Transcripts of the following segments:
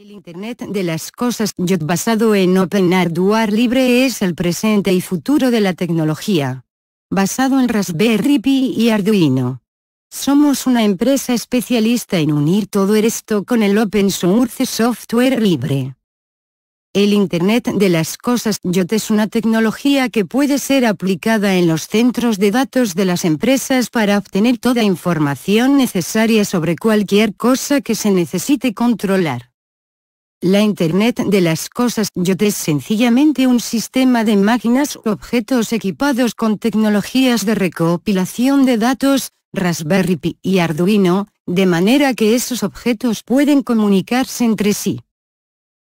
El Internet de las cosas, basado en Open Hardware Libre es el presente y futuro de la tecnología. Basado en Raspberry Pi y Arduino. Somos una empresa especialista en unir todo esto con el open source software libre. El Internet de las Cosas Jot es una tecnología que puede ser aplicada en los centros de datos de las empresas para obtener toda información necesaria sobre cualquier cosa que se necesite controlar. La Internet de las Cosas IoT es sencillamente un sistema de máquinas u objetos equipados con tecnologías de recopilación de datos, Raspberry Pi y Arduino, de manera que esos objetos pueden comunicarse entre sí.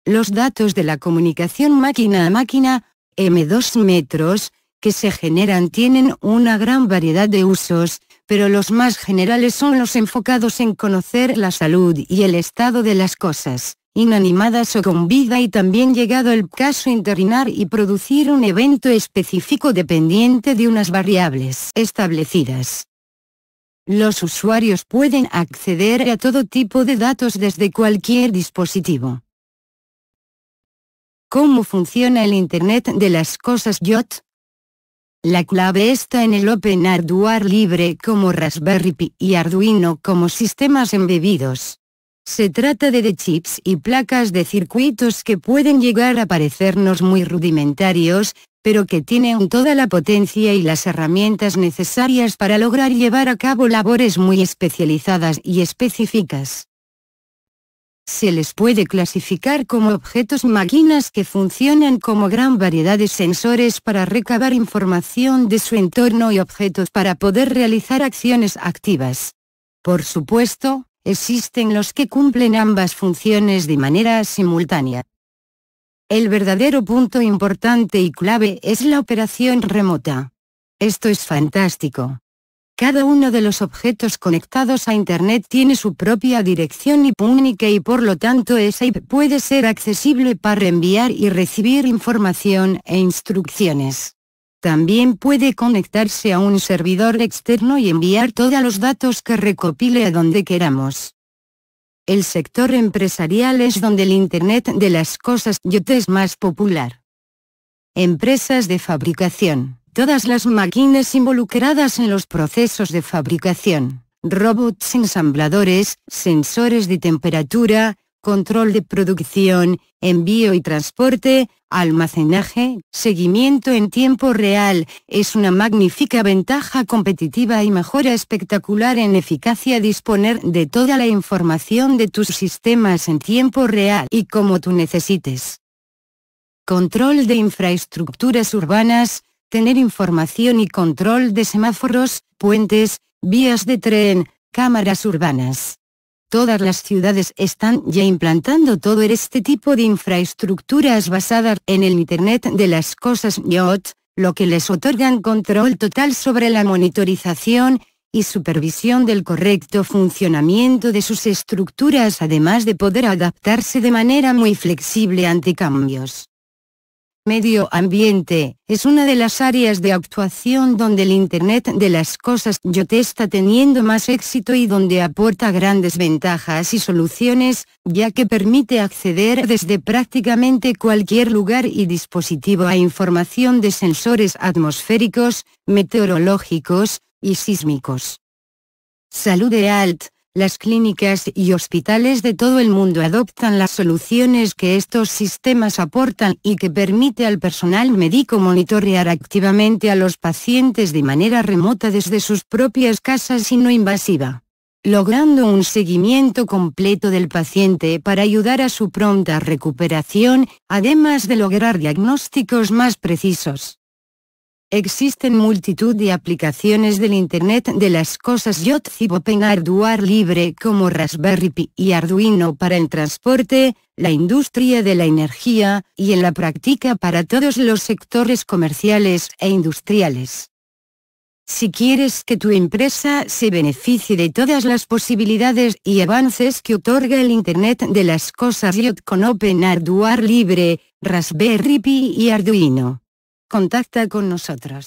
Los datos de la comunicación máquina a máquina, M2 metros, que se generan tienen una gran variedad de usos, pero los más generales son los enfocados en conocer la salud y el estado de las cosas inanimadas o con vida y también llegado el caso interinar y producir un evento específico dependiente de unas variables establecidas. Los usuarios pueden acceder a todo tipo de datos desde cualquier dispositivo. ¿Cómo funciona el Internet de las cosas IoT? La clave está en el Open Hardware libre como Raspberry Pi y Arduino como sistemas embebidos. Se trata de, chips y placas de circuitos que pueden llegar a parecernos muy rudimentarios, pero que tienen toda la potencia y las herramientas necesarias para lograr llevar a cabo labores muy especializadas y específicas. Se les puede clasificar como objetos máquinas que funcionan como gran variedad de sensores para recabar información de su entorno y objetos para poder realizar acciones activas. Por supuesto, existen los que cumplen ambas funciones de manera simultánea. El verdadero punto importante y clave es la operación remota. Esto es fantástico. Cada uno de los objetos conectados a Internet tiene su propia dirección IP única y por lo tanto esa IP puede ser accesible para enviar y recibir información e instrucciones. También puede conectarse a un servidor externo y enviar todos los datos que recopile a donde queramos. El sector empresarial es donde el Internet de las cosas IoT es más popular. Empresas de fabricación. Todas las máquinas involucradas en los procesos de fabricación, robots ensambladores, sensores de temperatura, control de producción, envío y transporte, almacenaje, seguimiento en tiempo real, es una magnífica ventaja competitiva y mejora espectacular en eficacia disponer de toda la información de tus sistemas en tiempo real y como tú necesites. Control de infraestructuras urbanas, tener información y control de semáforos, puentes, vías de tren, cámaras urbanas. Todas las ciudades están ya implantando todo este tipo de infraestructuras basadas en el Internet de las cosas IoT, lo que les otorgan control total sobre la monitorización y supervisión del correcto funcionamiento de sus estructuras además de poder adaptarse de manera muy flexible ante cambios medio ambiente, es una de las áreas de actuación donde el Internet de las cosas IoT está teniendo más éxito y donde aporta grandes ventajas y soluciones, ya que permite acceder desde prácticamente cualquier lugar y dispositivo a información de sensores atmosféricos, meteorológicos y sísmicos. Salud de Alt las clínicas y hospitales de todo el mundo adoptan las soluciones que estos sistemas aportan y que permite al personal médico monitorear activamente a los pacientes de manera remota desde sus propias casas y no invasiva logrando un seguimiento completo del paciente para ayudar a su pronta recuperación, además de lograr diagnósticos más precisos. Existen multitud de aplicaciones del Internet de las cosas Yotzib Open Hardware Libre como Raspberry Pi y Arduino para el transporte, la industria de la energía, y en la práctica para todos los sectores comerciales e industriales. Si quieres que tu empresa se beneficie de todas las posibilidades y avances que otorga el Internet de las cosas IoT con Open Hardware Libre, Raspberry Pi y Arduino Contacta con nosotros.